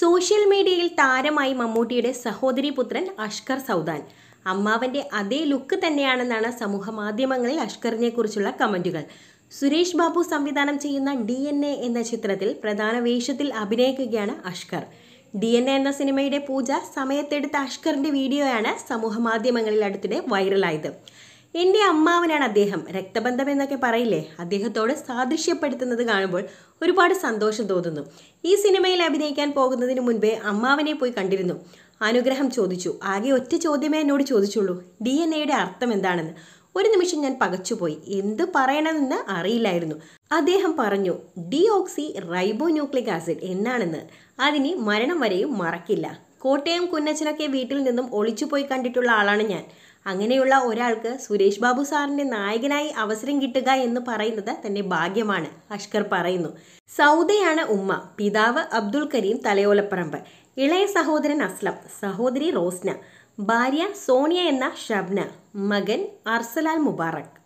social മീഡിയയിൽ താരമായി മമ്മൂട്ടിയുടെ സഹോദരി പുത്രൻ അഷ്കർ സൗദാൻ അമ്മാവൻ്റെ അതേ ലുക്ക് തന്നെയാണെന്നാണ് സമൂഹ മാധ്യമങ്ങളിൽ അഷ്കറിനെ കുറിച്ചുള്ള കമൻറ്റുകൾ സുരേഷ് ബാബു സംവിധാനം ചെയ്യുന്ന ഡി എന്ന ചിത്രത്തിൽ പ്രധാന വേഷത്തിൽ അഭിനയിക്കുകയാണ് അഷ്കർ ഡി എൻ എ എന്ന സിനിമയുടെ പൂജ സമയത്തെടുത്ത അഷ്കറിൻ്റെ വീഡിയോയാണ് സമൂഹ മാധ്യമങ്ങളിൽ അടുത്തിടെ വൈറലായത് എന്റെ അമ്മാവനാണ് അദ്ദേഹം രക്തബന്ധം എന്നൊക്കെ പറയില്ലേ അദ്ദേഹത്തോട് സാദൃശ്യപ്പെടുത്തുന്നത് കാണുമ്പോൾ ഒരുപാട് സന്തോഷം തോന്നുന്നു ഈ സിനിമയിൽ അഭിനയിക്കാൻ പോകുന്നതിന് മുൻപേ അമ്മാവനെ പോയി കണ്ടിരുന്നു അനുഗ്രഹം ചോദിച്ചു ആകെ ഒറ്റ ചോദ്യമേ എന്നോട് ചോദിച്ചുള്ളൂ ഡി എൻ എയുടെ അർത്ഥം എന്താണെന്ന് ഒരു നിമിഷം ഞാൻ പകച്ചുപോയി എന്ത് പറയണമെന്ന് അറിയില്ലായിരുന്നു അദ്ദേഹം പറഞ്ഞു deoxyribonucleic acid എന്നാണെന്ന് അതിന് മരണം വരെയും മറക്കില്ല കോട്ടയം കുന്നച്ചനൊക്കെ വീട്ടിൽ നിന്നും ഒളിച്ചുപോയി കണ്ടിട്ടുള്ള ആളാണ് ഞാൻ അങ്ങനെയുള്ള ഒരാൾക്ക് സുരേഷ് ബാബു സാറിൻ്റെ നായകനായി അവസരം കിട്ടുക എന്ന് പറയുന്നത് തന്നെ ഭാഗ്യമാണ് അഷ്കർ പറയുന്നു സൗദയാണ് ഉമ്മ പിതാവ് അബ്ദുൽ കരീം തലയോലപ്പറമ്പ് ഇളയ സഹോദരൻ അസ്ലം സഹോദരി റോസ്ന ഭാര്യ സോണിയ എന്ന ഷബ്ന മകൻ അർസലാൽ മുബാറക്